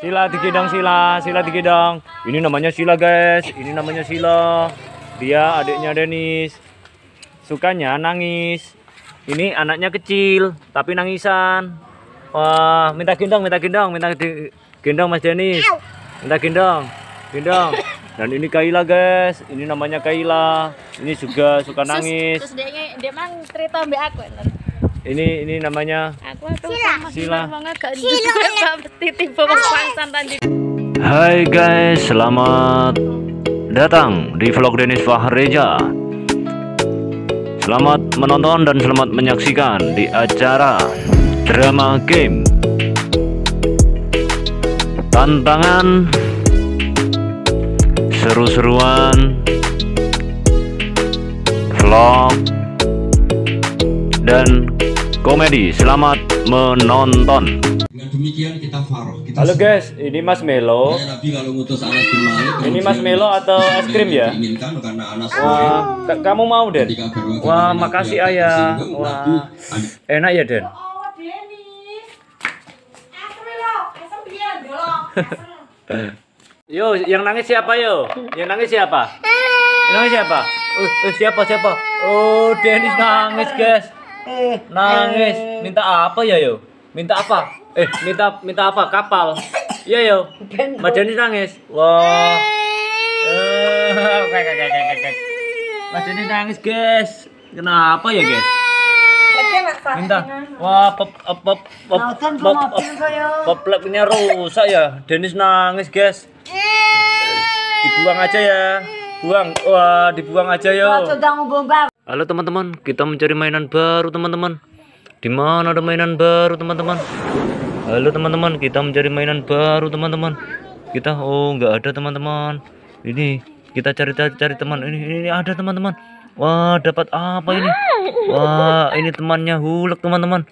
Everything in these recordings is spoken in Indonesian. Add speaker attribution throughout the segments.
Speaker 1: Sila digendong Sila, Sila digendong. Ini namanya Sila, guys. Ini namanya Sila. Dia adiknya Denis. Sukanya nangis. Ini anaknya kecil tapi nangisan. Wah, minta gendong, minta gendong, minta gendong Mas Denis. Minta gendong. Gendong. Dan ini Kaila guys, ini namanya Kaila. Ini juga suka nangis. Terus, dia, dia mang cerita aku. Ini ini namanya ah. Hai guys, selamat datang di vlog Denis Fahreja. Selamat menonton dan selamat menyaksikan di acara drama game. Tantangan seru-seruan vlog dan Komedi. Selamat menonton. Halo guys, ini Mas iya, Melo. ini Mas Melo atau es krim ya? Wah, kamu mau Den? Wah, makasih ayah. Wah, enak ya Den. Oh, yo, yang nangis siapa yo? Yang nangis siapa? Yang nangis siapa? Uh, uh siapa siapa? Oh, Dennis nangis guys. Eh, nangis. Eh. Minta apa ya yo? Minta apa? Eh, minta minta apa? Kapal. Iya yo. Mbak nangis. Wah. Eh. Mbak nangis, guys. Kenapa ya, guys? Minta. Wah, pop pop pop kan pop pop pop pop rusak ya. Denis nangis, guys. Dibuang aja ya. Buang. Wah, dibuang aja yo. pop pop Halo teman-teman, kita mencari mainan baru teman-teman. Di mana ada mainan baru teman-teman? Halo teman-teman, kita mencari mainan baru teman-teman. Kita oh nggak ada teman-teman. Ini kita cari cari teman. Ini ini ada teman-teman. Wah dapat apa ini? Wah ini temannya hulek teman-teman.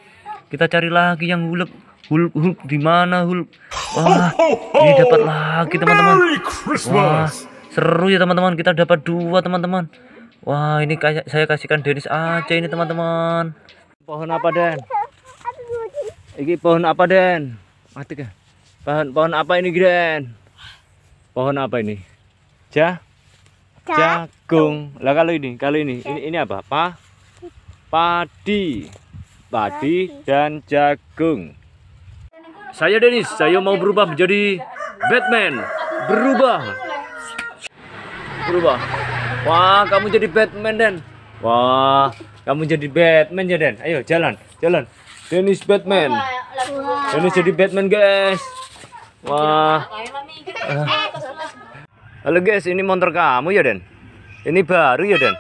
Speaker 1: Kita cari lagi yang hulek. Hulk hulk di mana hulk? Wah ini dapat lagi teman-teman. Wah seru ya teman-teman. Kita dapat dua teman-teman. Wah, ini kayak saya kasihkan Denis aja ini, teman-teman. Pohon apa, Den? Ini pohon apa, Den? Mati kah? Pohon pohon apa ini, Den? Pohon apa ini? Ja? Jagung. Lah kalau ini, kalau ini, ini ini apa? Pa? Padi. Padi dan jagung. Saya Denis, saya mau berubah menjadi Batman. Berubah. Berubah. Wah, kamu jadi Batman, Den. Wah, kamu jadi Batman ya, Den. Ayo, jalan, jalan. Dennis Batman. Dennis jadi Batman, guys. Wah. Halo, guys. Ini motor kamu ya, Den? Ini baru ya, Den?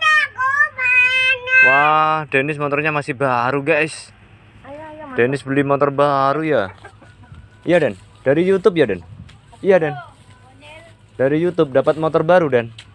Speaker 1: Wah, Dennis motornya masih baru, guys. Dennis beli motor baru ya. Iya, Den. Dari YouTube ya, Den? Iya, Den. Dari YouTube dapat motor baru, Den.